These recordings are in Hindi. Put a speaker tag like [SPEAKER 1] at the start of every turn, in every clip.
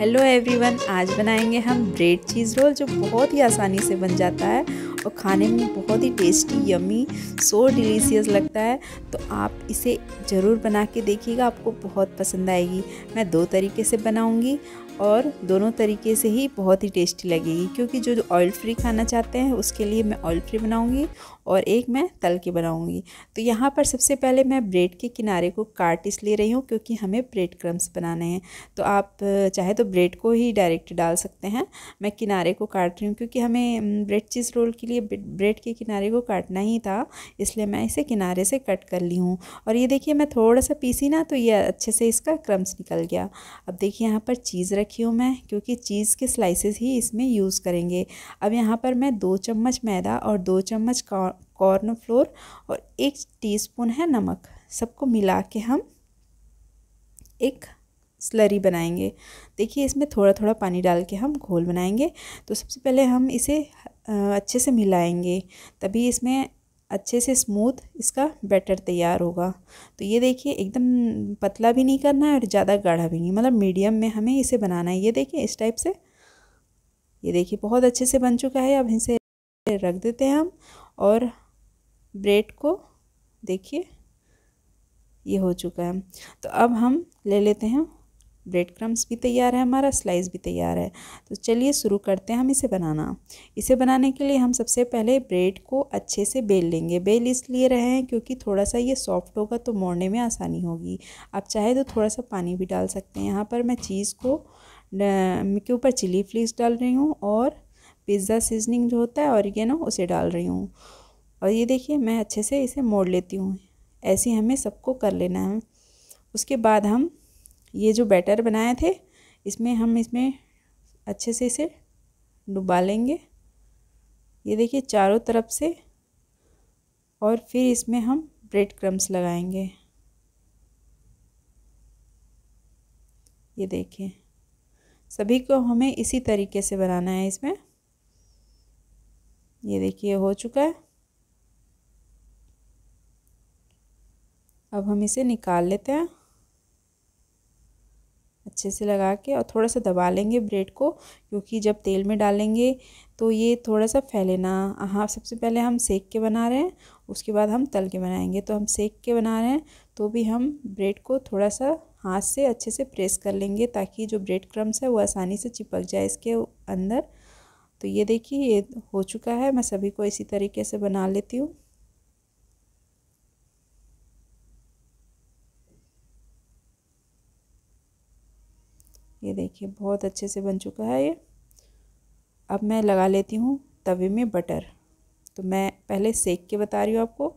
[SPEAKER 1] हेलो एवरीवन आज बनाएंगे हम ब्रेड चीज़ रोल जो बहुत ही आसानी से बन जाता है और खाने में बहुत ही टेस्टी यमी सो डिलीशियस लगता है तो आप इसे ज़रूर बना के देखिएगा आपको बहुत पसंद आएगी मैं दो तरीके से बनाऊंगी और दोनों तरीके से ही बहुत ही टेस्टी लगेगी क्योंकि जो ऑयल फ्री खाना चाहते हैं उसके लिए मैं ऑयल फ्री बनाऊंगी और एक मैं तल के बनाऊंगी तो यहाँ पर सबसे पहले मैं ब्रेड के किनारे को काट इसलिए रही हूँ क्योंकि हमें ब्रेड क्रम्स बनाने हैं तो आप चाहे तो ब्रेड को ही डायरेक्ट डाल सकते हैं मैं किनारे को काट रही हूँ क्योंकि हमें ब्रेड चीज़ रोल के लिए ब्रेड के किनारे को काटना ही था इसलिए मैं इसे किनारे से कट कर ली हूँ और ये देखिए मैं थोड़ा सा पीसी ना तो ये अच्छे से इसका क्रम्स निकल गया अब देखिए यहाँ पर चीज़ रख रखी हूँ मैं क्योंकि चीज़ के स्लाइसेस ही इसमें यूज़ करेंगे अब यहाँ पर मैं दो चम्मच मैदा और दो चम्मच कॉर्न फ्लोर और एक टीस्पून है नमक सबको मिला के हम एक स्लरी बनाएंगे देखिए इसमें थोड़ा थोड़ा पानी डाल के हम घोल बनाएंगे तो सबसे पहले हम इसे अच्छे से मिलाएंगे तभी इसमें अच्छे से स्मूथ इसका बैटर तैयार होगा तो ये देखिए एकदम पतला भी नहीं करना है और ज़्यादा गाढ़ा भी नहीं मतलब मीडियम में हमें इसे बनाना है ये देखिए इस टाइप से ये देखिए बहुत अच्छे से बन चुका है अब इसे रख देते हैं हम और ब्रेड को देखिए ये हो चुका है तो अब हम ले लेते हैं ब्रेड क्रम्स भी तैयार है हमारा स्लाइस भी तैयार है तो चलिए शुरू करते हैं हम इसे बनाना इसे बनाने के लिए हम सबसे पहले ब्रेड को अच्छे से बेल लेंगे बेल इसलिए रहे हैं क्योंकि थोड़ा सा ये सॉफ्ट होगा तो मोड़ने में आसानी होगी आप चाहे तो थोड़ा सा पानी भी डाल सकते हैं यहाँ पर मैं चीज़ को के ऊपर चिली फ्लेक्स डाल रही हूँ और पिज़्ज़ा सीजनिंग जो होता है ना उसे डाल रही हूँ और ये देखिए मैं अच्छे से इसे मोड़ लेती हूँ ऐसे हमें सबको कर लेना है उसके बाद हम ये जो बैटर बनाए थे इसमें हम इसमें अच्छे से इसे डुबा लेंगे ये देखिए चारों तरफ से और फिर इसमें हम ब्रेड क्रम्स लगाएंगे ये देखिए सभी को हमें इसी तरीके से बनाना है इसमें ये देखिए हो चुका है अब हम इसे निकाल लेते हैं अच्छे से लगा के और थोड़ा सा दबा लेंगे ब्रेड को क्योंकि जब तेल में डालेंगे तो ये थोड़ा सा फैले ना हाँ सबसे पहले हम सेक के बना रहे हैं उसके बाद हम तल के बनाएंगे तो हम सेक के बना रहे हैं तो भी हम ब्रेड को थोड़ा सा हाथ से अच्छे से प्रेस कर लेंगे ताकि जो ब्रेड क्रम्स है वो आसानी से चिपक जाए इसके अंदर तो ये देखिए ये हो चुका है मैं सभी को इसी तरीके से बना लेती हूँ ये देखिए बहुत अच्छे से बन चुका है ये अब मैं लगा लेती हूँ तवे में बटर तो मैं पहले सेक के बता रही हूँ आपको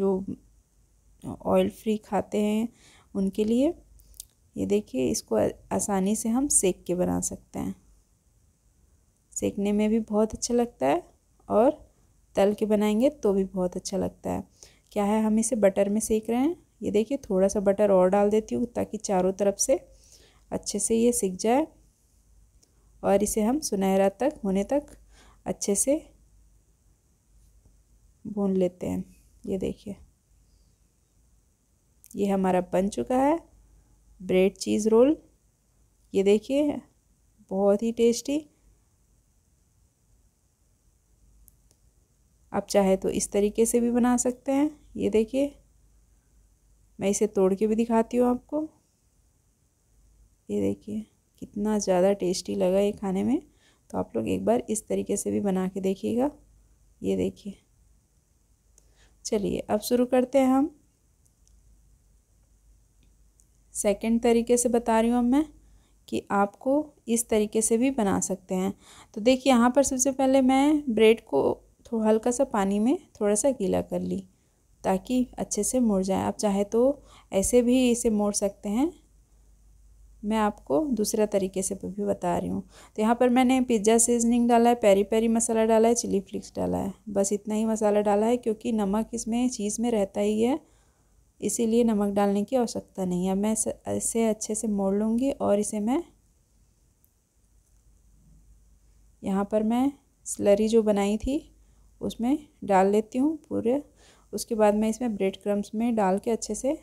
[SPEAKER 1] जो ऑयल फ्री खाते हैं उनके लिए ये देखिए इसको आसानी से हम सेक के बना सकते हैं सेकने में भी बहुत अच्छा लगता है और तल के बनाएंगे तो भी बहुत अच्छा लगता है क्या है हम इसे बटर में सेक रहे हैं ये देखिए थोड़ा सा बटर और डाल देती हूँ ताकि चारों तरफ से अच्छे से ये सीख जाए और इसे हम सुनहरा तक होने तक अच्छे से भून लेते हैं ये देखिए ये हमारा बन चुका है ब्रेड चीज़ रोल ये देखिए बहुत ही टेस्टी आप चाहे तो इस तरीके से भी बना सकते हैं ये देखिए मैं इसे तोड़ के भी दिखाती हूँ आपको ये देखिए कितना ज़्यादा टेस्टी लगा ये खाने में तो आप लोग एक बार इस तरीके से भी बना के देखिएगा ये देखिए चलिए अब शुरू करते हैं हम सेकंड तरीके से बता रही हूँ अब मैं कि आपको इस तरीके से भी बना सकते हैं तो देखिए यहाँ पर सबसे पहले मैं ब्रेड को थोड़ा हल्का सा पानी में थोड़ा सा गीला कर ली ताकि अच्छे से मुड़ जाए आप चाहे तो ऐसे भी इसे मोड़ सकते हैं मैं आपको दूसरा तरीके से भी बता रही हूँ तो यहाँ पर मैंने पिज्ज़ा सीजनिंग डाला है पेरी पेरी मसाला डाला है चिली फ्लिक्स डाला है बस इतना ही मसाला डाला है क्योंकि नमक इसमें चीज़ में रहता ही है इसीलिए नमक डालने की आवश्यकता नहीं है मैं इसे अच्छे से मोड़ लूँगी और इसे मैं यहाँ पर मैं स्लरी जो बनाई थी उसमें डाल लेती हूँ पूरे उसके बाद मैं इसमें ब्रेड क्रम्स में डाल के अच्छे से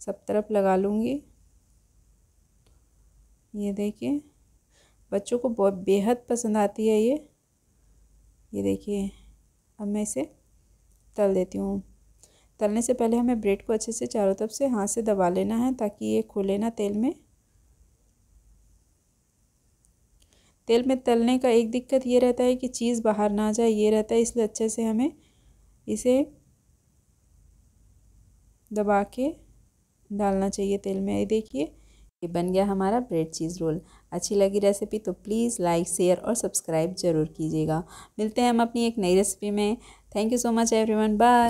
[SPEAKER 1] सब तरफ लगा लूँगी ये देखिए बच्चों को बहुत बेहद पसंद आती है ये ये देखिए अब मैं इसे तल देती हूँ तलने से पहले हमें ब्रेड को अच्छे से चारों तरफ से हाथ से दबा लेना है ताकि ये खुले ना तेल में तेल में तलने का एक दिक्कत ये रहता है कि चीज़ बाहर ना जाए ये रहता है इसलिए अच्छे से हमें इसे दबा के डालना चाहिए तेल में ये देखिए ये बन गया हमारा ब्रेड चीज़ रोल अच्छी लगी रेसिपी तो प्लीज़ लाइक शेयर और सब्सक्राइब ज़रूर कीजिएगा मिलते हैं हम अपनी एक नई रेसिपी में thank you so much everyone bye